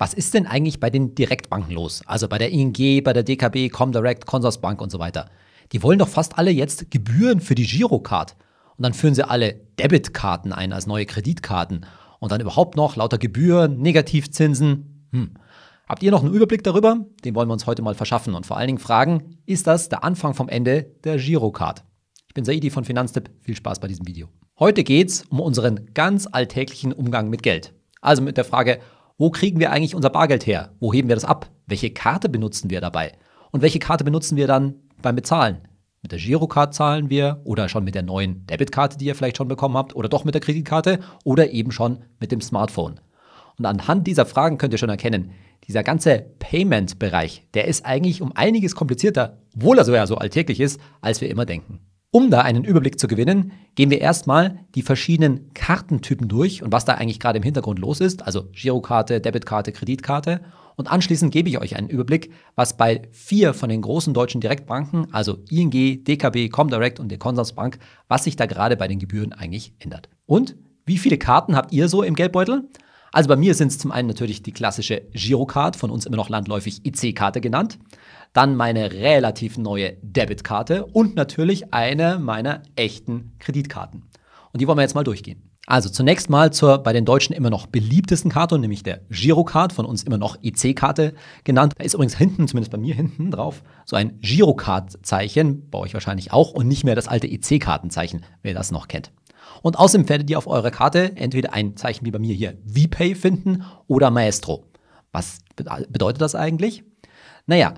Was ist denn eigentlich bei den Direktbanken los? Also bei der ING, bei der DKB, Comdirect, Consorsbank und so weiter. Die wollen doch fast alle jetzt Gebühren für die Girocard. Und dann führen sie alle Debitkarten ein als neue Kreditkarten. Und dann überhaupt noch lauter Gebühren, Negativzinsen. Hm. Habt ihr noch einen Überblick darüber? Den wollen wir uns heute mal verschaffen und vor allen Dingen fragen, ist das der Anfang vom Ende der Girocard? Ich bin Saidi von Finanztipp. Viel Spaß bei diesem Video. Heute geht's um unseren ganz alltäglichen Umgang mit Geld. Also mit der Frage, wo kriegen wir eigentlich unser Bargeld her? Wo heben wir das ab? Welche Karte benutzen wir dabei? Und welche Karte benutzen wir dann beim Bezahlen? Mit der Girocard zahlen wir oder schon mit der neuen Debitkarte, die ihr vielleicht schon bekommen habt, oder doch mit der Kreditkarte oder eben schon mit dem Smartphone. Und anhand dieser Fragen könnt ihr schon erkennen, dieser ganze Payment-Bereich, der ist eigentlich um einiges komplizierter, obwohl er so ja so alltäglich ist, als wir immer denken. Um da einen Überblick zu gewinnen, gehen wir erstmal die verschiedenen Kartentypen durch und was da eigentlich gerade im Hintergrund los ist, also Girokarte, Debitkarte, Kreditkarte. Und anschließend gebe ich euch einen Überblick, was bei vier von den großen deutschen Direktbanken, also ING, DKB, Comdirect und der Consorsbank, was sich da gerade bei den Gebühren eigentlich ändert. Und wie viele Karten habt ihr so im Geldbeutel? Also bei mir sind es zum einen natürlich die klassische Girocard, von uns immer noch landläufig IC-Karte genannt dann meine relativ neue Debitkarte und natürlich eine meiner echten Kreditkarten. Und die wollen wir jetzt mal durchgehen. Also zunächst mal zur bei den Deutschen immer noch beliebtesten Karte, nämlich der Girocard, von uns immer noch EC-Karte genannt. Da ist übrigens hinten, zumindest bei mir hinten drauf, so ein Girocard-Zeichen, bei euch wahrscheinlich auch, und nicht mehr das alte EC-Kartenzeichen, wer das noch kennt. Und außerdem werdet ihr auf eurer Karte entweder ein Zeichen wie bei mir hier VPay finden oder Maestro. Was bedeutet das eigentlich? Naja,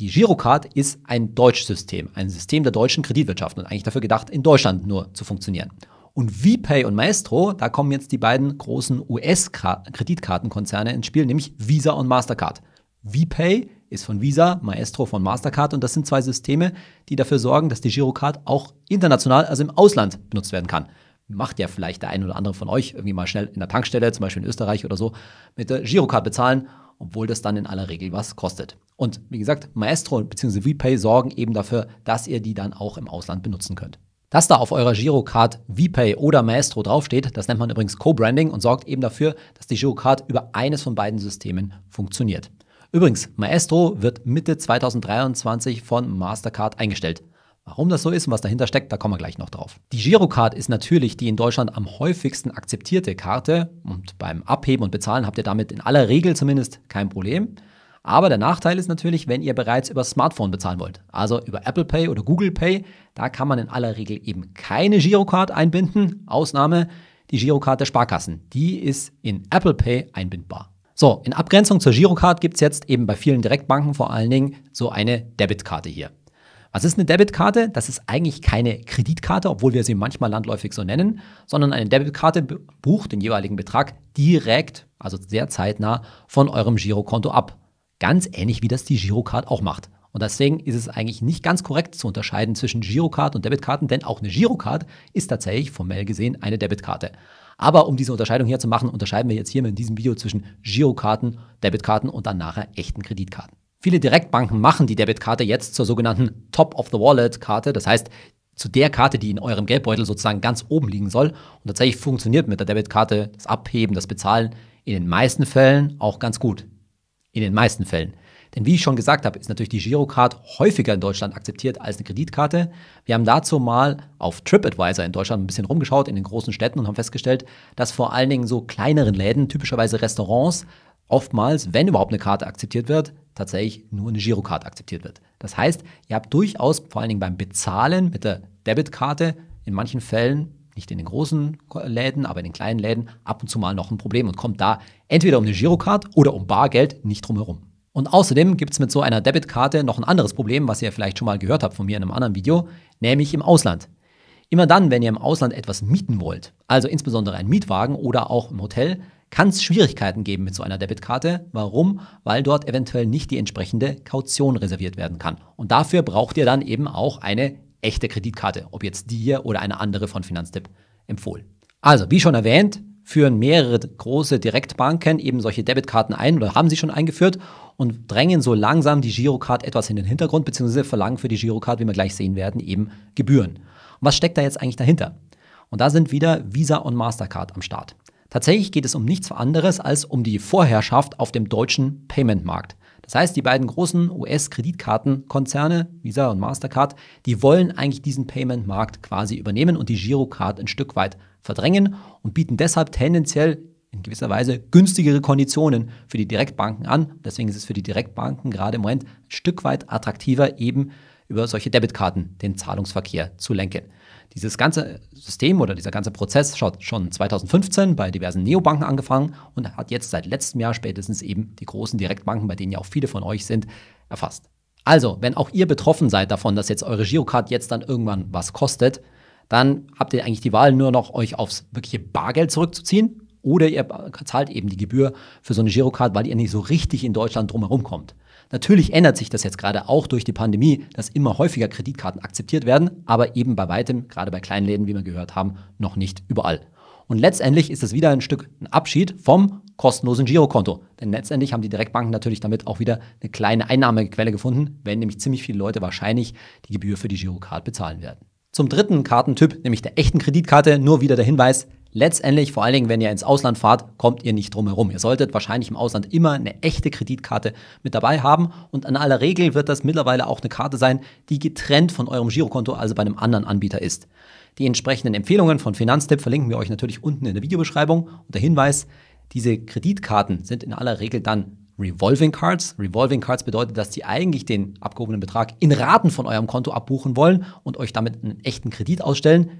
die Girocard ist ein deutsches System, ein System der deutschen Kreditwirtschaft und eigentlich dafür gedacht, in Deutschland nur zu funktionieren. Und VPay und Maestro, da kommen jetzt die beiden großen US-Kreditkartenkonzerne ins Spiel, nämlich Visa und Mastercard. VPay ist von Visa, Maestro von Mastercard und das sind zwei Systeme, die dafür sorgen, dass die Girocard auch international, also im Ausland, benutzt werden kann. Macht ja vielleicht der ein oder andere von euch irgendwie mal schnell in der Tankstelle, zum Beispiel in Österreich oder so, mit der Girocard bezahlen, obwohl das dann in aller Regel was kostet. Und wie gesagt, Maestro bzw. VPay sorgen eben dafür, dass ihr die dann auch im Ausland benutzen könnt. Dass da auf eurer Girocard VPay oder Maestro draufsteht, das nennt man übrigens Co-Branding und sorgt eben dafür, dass die Girocard über eines von beiden Systemen funktioniert. Übrigens, Maestro wird Mitte 2023 von Mastercard eingestellt. Warum das so ist und was dahinter steckt, da kommen wir gleich noch drauf. Die Girocard ist natürlich die in Deutschland am häufigsten akzeptierte Karte und beim Abheben und Bezahlen habt ihr damit in aller Regel zumindest kein Problem. Aber der Nachteil ist natürlich, wenn ihr bereits über Smartphone bezahlen wollt, also über Apple Pay oder Google Pay, da kann man in aller Regel eben keine Girocard einbinden. Ausnahme die Girocard der Sparkassen. Die ist in Apple Pay einbindbar. So, in Abgrenzung zur Girocard gibt es jetzt eben bei vielen Direktbanken vor allen Dingen so eine Debitkarte hier. Was ist eine Debitkarte? Das ist eigentlich keine Kreditkarte, obwohl wir sie manchmal landläufig so nennen, sondern eine Debitkarte bucht den jeweiligen Betrag direkt, also sehr zeitnah, von eurem Girokonto ab. Ganz ähnlich wie das die Girocard auch macht. Und deswegen ist es eigentlich nicht ganz korrekt zu unterscheiden zwischen Girocard und Debitkarten, denn auch eine Girocard ist tatsächlich formell gesehen eine Debitkarte. Aber um diese Unterscheidung hier zu machen, unterscheiden wir jetzt hier in diesem Video zwischen Girokarten, Debitkarten und dann nachher echten Kreditkarten. Viele Direktbanken machen die Debitkarte jetzt zur sogenannten Top-of-the-Wallet-Karte. Das heißt, zu der Karte, die in eurem Geldbeutel sozusagen ganz oben liegen soll. Und tatsächlich funktioniert mit der Debitkarte das Abheben, das Bezahlen in den meisten Fällen auch ganz gut. In den meisten Fällen. Denn wie ich schon gesagt habe, ist natürlich die Girocard häufiger in Deutschland akzeptiert als eine Kreditkarte. Wir haben dazu mal auf TripAdvisor in Deutschland ein bisschen rumgeschaut, in den großen Städten und haben festgestellt, dass vor allen Dingen so kleineren Läden, typischerweise Restaurants, oftmals, wenn überhaupt eine Karte akzeptiert wird, tatsächlich nur eine Girocard akzeptiert wird. Das heißt, ihr habt durchaus vor allen Dingen beim Bezahlen mit der Debitkarte in manchen Fällen nicht in den großen Läden, aber in den kleinen Läden ab und zu mal noch ein Problem und kommt da entweder um eine Girocard oder um Bargeld nicht drum herum. Und außerdem gibt es mit so einer Debitkarte noch ein anderes Problem, was ihr vielleicht schon mal gehört habt von mir in einem anderen Video, nämlich im Ausland. Immer dann, wenn ihr im Ausland etwas mieten wollt, also insbesondere einen Mietwagen oder auch im Hotel, kann es Schwierigkeiten geben mit so einer Debitkarte. Warum? Weil dort eventuell nicht die entsprechende Kaution reserviert werden kann. Und dafür braucht ihr dann eben auch eine echte Kreditkarte, ob jetzt die hier oder eine andere von Finanztipp empfohlen. Also, wie schon erwähnt, führen mehrere große Direktbanken eben solche Debitkarten ein oder haben sie schon eingeführt und drängen so langsam die Girocard etwas in den Hintergrund, beziehungsweise verlangen für die Girocard, wie wir gleich sehen werden, eben Gebühren. Und was steckt da jetzt eigentlich dahinter? Und da sind wieder Visa und Mastercard am Start. Tatsächlich geht es um nichts anderes als um die Vorherrschaft auf dem deutschen Payment-Markt. Das heißt, die beiden großen US-Kreditkartenkonzerne, Visa und Mastercard, die wollen eigentlich diesen Payment-Markt quasi übernehmen und die Girocard ein Stück weit verdrängen und bieten deshalb tendenziell in gewisser Weise günstigere Konditionen für die Direktbanken an. Deswegen ist es für die Direktbanken gerade im Moment ein Stück weit attraktiver, eben über solche Debitkarten den Zahlungsverkehr zu lenken. Dieses ganze System oder dieser ganze Prozess hat schon 2015 bei diversen Neobanken angefangen und hat jetzt seit letztem Jahr spätestens eben die großen Direktbanken, bei denen ja auch viele von euch sind, erfasst. Also, wenn auch ihr betroffen seid davon, dass jetzt eure Girocard jetzt dann irgendwann was kostet, dann habt ihr eigentlich die Wahl, nur noch euch aufs wirkliche Bargeld zurückzuziehen oder ihr zahlt eben die Gebühr für so eine Girocard, weil ihr nicht so richtig in Deutschland drumherum kommt. Natürlich ändert sich das jetzt gerade auch durch die Pandemie, dass immer häufiger Kreditkarten akzeptiert werden, aber eben bei weitem, gerade bei Kleinläden, wie wir gehört haben, noch nicht überall. Und letztendlich ist es wieder ein Stück ein Abschied vom kostenlosen Girokonto. Denn letztendlich haben die Direktbanken natürlich damit auch wieder eine kleine Einnahmequelle gefunden, wenn nämlich ziemlich viele Leute wahrscheinlich die Gebühr für die Girocard bezahlen werden. Zum dritten Kartentyp, nämlich der echten Kreditkarte, nur wieder der Hinweis, Letztendlich, vor allen Dingen, wenn ihr ins Ausland fahrt, kommt ihr nicht drum herum. Ihr solltet wahrscheinlich im Ausland immer eine echte Kreditkarte mit dabei haben und in aller Regel wird das mittlerweile auch eine Karte sein, die getrennt von eurem Girokonto, also bei einem anderen Anbieter ist. Die entsprechenden Empfehlungen von Finanztipp verlinken wir euch natürlich unten in der Videobeschreibung und der Hinweis, diese Kreditkarten sind in aller Regel dann Revolving Cards. Revolving Cards bedeutet, dass die eigentlich den abgehobenen Betrag in Raten von eurem Konto abbuchen wollen und euch damit einen echten Kredit ausstellen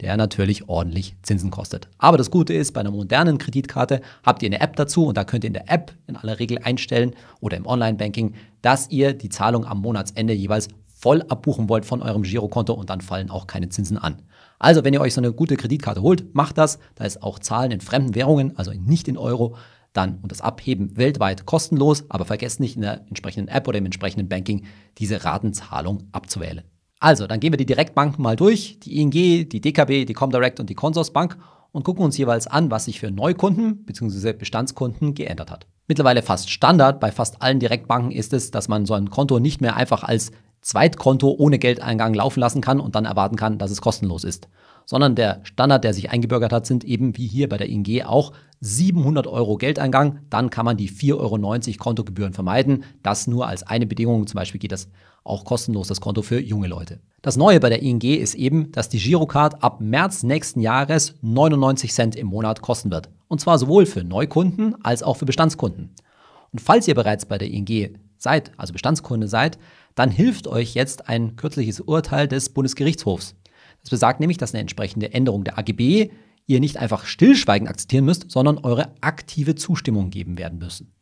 der natürlich ordentlich Zinsen kostet. Aber das Gute ist, bei einer modernen Kreditkarte habt ihr eine App dazu und da könnt ihr in der App in aller Regel einstellen oder im Online-Banking, dass ihr die Zahlung am Monatsende jeweils voll abbuchen wollt von eurem Girokonto und dann fallen auch keine Zinsen an. Also, wenn ihr euch so eine gute Kreditkarte holt, macht das. Da ist auch Zahlen in fremden Währungen, also nicht in Euro, dann und das Abheben weltweit kostenlos, aber vergesst nicht in der entsprechenden App oder im entsprechenden Banking diese Ratenzahlung abzuwählen. Also, dann gehen wir die Direktbanken mal durch, die ING, die DKB, die Comdirect und die Consorsbank und gucken uns jeweils an, was sich für Neukunden bzw. Bestandskunden geändert hat. Mittlerweile fast Standard bei fast allen Direktbanken ist es, dass man so ein Konto nicht mehr einfach als Zweitkonto ohne Geldeingang laufen lassen kann und dann erwarten kann, dass es kostenlos ist, sondern der Standard, der sich eingebürgert hat, sind eben wie hier bei der ING auch 700 Euro Geldeingang, dann kann man die 4,90 Euro Kontogebühren vermeiden. Das nur als eine Bedingung zum Beispiel geht das. Auch kostenlos das Konto für junge Leute. Das Neue bei der ING ist eben, dass die Girocard ab März nächsten Jahres 99 Cent im Monat kosten wird. Und zwar sowohl für Neukunden als auch für Bestandskunden. Und falls ihr bereits bei der ING seid, also Bestandskunde seid, dann hilft euch jetzt ein kürzliches Urteil des Bundesgerichtshofs. Das besagt nämlich, dass eine entsprechende Änderung der AGB ihr nicht einfach stillschweigend akzeptieren müsst, sondern eure aktive Zustimmung geben werden müssen.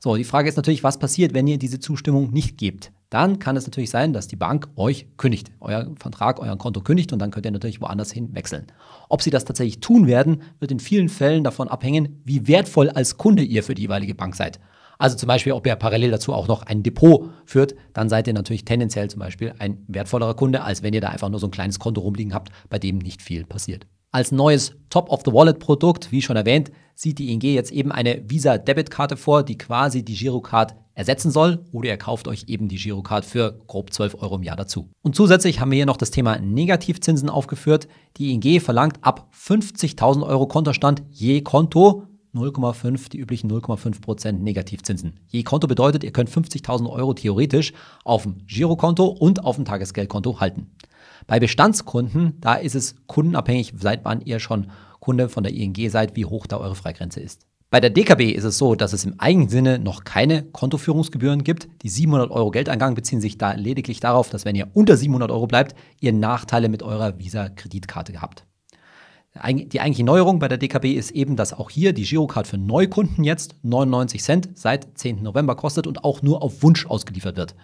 So, die Frage ist natürlich, was passiert, wenn ihr diese Zustimmung nicht gebt? dann kann es natürlich sein, dass die Bank euch kündigt, euer Vertrag, euer Konto kündigt und dann könnt ihr natürlich woanders hin wechseln. Ob sie das tatsächlich tun werden, wird in vielen Fällen davon abhängen, wie wertvoll als Kunde ihr für die jeweilige Bank seid. Also zum Beispiel, ob ihr parallel dazu auch noch ein Depot führt, dann seid ihr natürlich tendenziell zum Beispiel ein wertvollerer Kunde, als wenn ihr da einfach nur so ein kleines Konto rumliegen habt, bei dem nicht viel passiert. Als neues Top-of-the-Wallet-Produkt, wie schon erwähnt, sieht die ING jetzt eben eine visa debit karte vor, die quasi die Girocard ersetzen soll oder ihr kauft euch eben die Girocard für grob 12 Euro im Jahr dazu. Und zusätzlich haben wir hier noch das Thema Negativzinsen aufgeführt. Die ING verlangt ab 50.000 Euro Kontostand je Konto 0,5, die üblichen 0,5 Prozent Negativzinsen. Je Konto bedeutet, ihr könnt 50.000 Euro theoretisch auf dem Girokonto und auf dem Tagesgeldkonto halten. Bei Bestandskunden, da ist es kundenabhängig, seit wann ihr schon Kunde von der ING seid, wie hoch da eure Freigrenze ist. Bei der DKB ist es so, dass es im eigenen Sinne noch keine Kontoführungsgebühren gibt. Die 700 Euro Geldeingang beziehen sich da lediglich darauf, dass wenn ihr unter 700 Euro bleibt, ihr Nachteile mit eurer Visa-Kreditkarte gehabt. Die eigentliche Neuerung bei der DKB ist eben, dass auch hier die Girocard für Neukunden jetzt 99 Cent seit 10. November kostet und auch nur auf Wunsch ausgeliefert wird.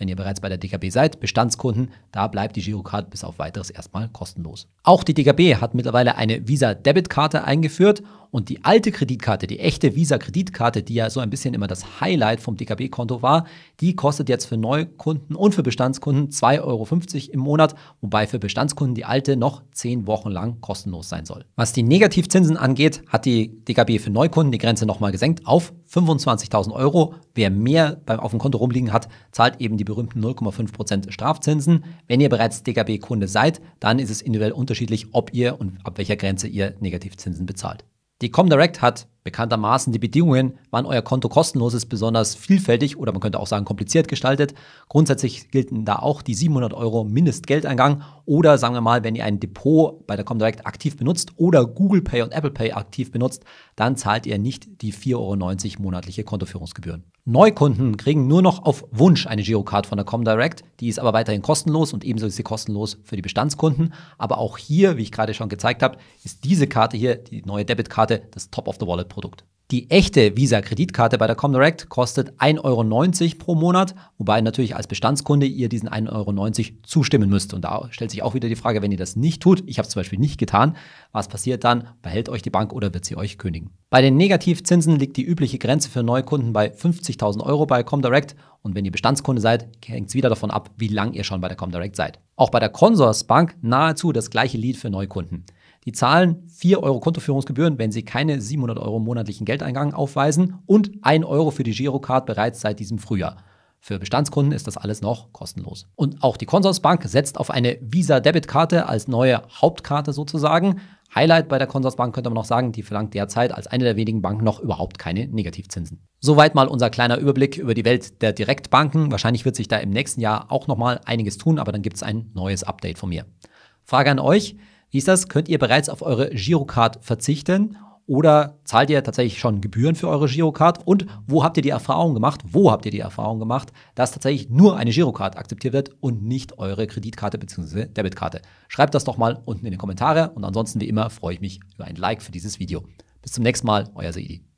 Wenn ihr bereits bei der DKB seid, Bestandskunden, da bleibt die Girocard bis auf weiteres erstmal kostenlos. Auch die DKB hat mittlerweile eine Visa-Debitkarte eingeführt und die alte Kreditkarte, die echte Visa-Kreditkarte, die ja so ein bisschen immer das Highlight vom DKB-Konto war, die kostet jetzt für Neukunden und für Bestandskunden 2,50 Euro im Monat, wobei für Bestandskunden die alte noch 10 Wochen lang kostenlos sein soll. Was die Negativzinsen angeht, hat die DKB für Neukunden die Grenze nochmal gesenkt auf 25.000 Euro. Wer mehr beim, auf dem Konto rumliegen hat, zahlt eben die berühmten 0,5% Strafzinsen. Wenn ihr bereits DKB-Kunde seid, dann ist es individuell unterschiedlich, ob ihr und ab welcher Grenze ihr Negativzinsen bezahlt. Die Comdirect hat Bekanntermaßen die Bedingungen, wann euer Konto kostenlos ist, besonders vielfältig oder man könnte auch sagen kompliziert gestaltet. Grundsätzlich gelten da auch die 700 Euro Mindestgeldeingang oder sagen wir mal, wenn ihr ein Depot bei der Comdirect aktiv benutzt oder Google Pay und Apple Pay aktiv benutzt, dann zahlt ihr nicht die 4,90 Euro monatliche Kontoführungsgebühren. Neukunden kriegen nur noch auf Wunsch eine Girocard von der Comdirect. Die ist aber weiterhin kostenlos und ebenso ist sie kostenlos für die Bestandskunden. Aber auch hier, wie ich gerade schon gezeigt habe, ist diese Karte hier, die neue Debitkarte, das Top of the Wallet. Standardprodukt. Die echte Visa-Kreditkarte bei der Comdirect kostet 1,90 Euro pro Monat, wobei natürlich als Bestandskunde ihr diesen 1,90 Euro zustimmen müsst. Und da stellt sich auch wieder die Frage, wenn ihr das nicht tut, ich habe es zum Beispiel nicht getan, was passiert dann? Behält euch die Bank oder wird sie euch kündigen? Bei den Negativzinsen liegt die übliche Grenze für Neukunden bei 50.000 Euro bei Comdirect und wenn ihr Bestandskunde seid, hängt es wieder davon ab, wie lang ihr schon bei der Comdirect seid. Auch bei der Consorsbank nahezu das gleiche Lied für Neukunden. Die zahlen 4 Euro Kontoführungsgebühren, wenn sie keine 700 Euro monatlichen Geldeingang aufweisen und 1 Euro für die Girocard bereits seit diesem Frühjahr. Für Bestandskunden ist das alles noch kostenlos. Und auch die Consorsbank setzt auf eine Visa-Debitkarte als neue Hauptkarte sozusagen. Highlight bei der Consorsbank könnte man noch sagen, die verlangt derzeit als eine der wenigen Banken noch überhaupt keine Negativzinsen. Soweit mal unser kleiner Überblick über die Welt der Direktbanken. Wahrscheinlich wird sich da im nächsten Jahr auch nochmal einiges tun, aber dann gibt es ein neues Update von mir. Frage an euch. Wie ist das? Könnt ihr bereits auf eure Girocard verzichten? Oder zahlt ihr tatsächlich schon Gebühren für eure Girocard? Und wo habt ihr die Erfahrung gemacht? Wo habt ihr die Erfahrung gemacht, dass tatsächlich nur eine Girocard akzeptiert wird und nicht eure Kreditkarte bzw. Debitkarte? Schreibt das doch mal unten in die Kommentare und ansonsten wie immer freue ich mich über ein Like für dieses Video. Bis zum nächsten Mal, euer Seidi.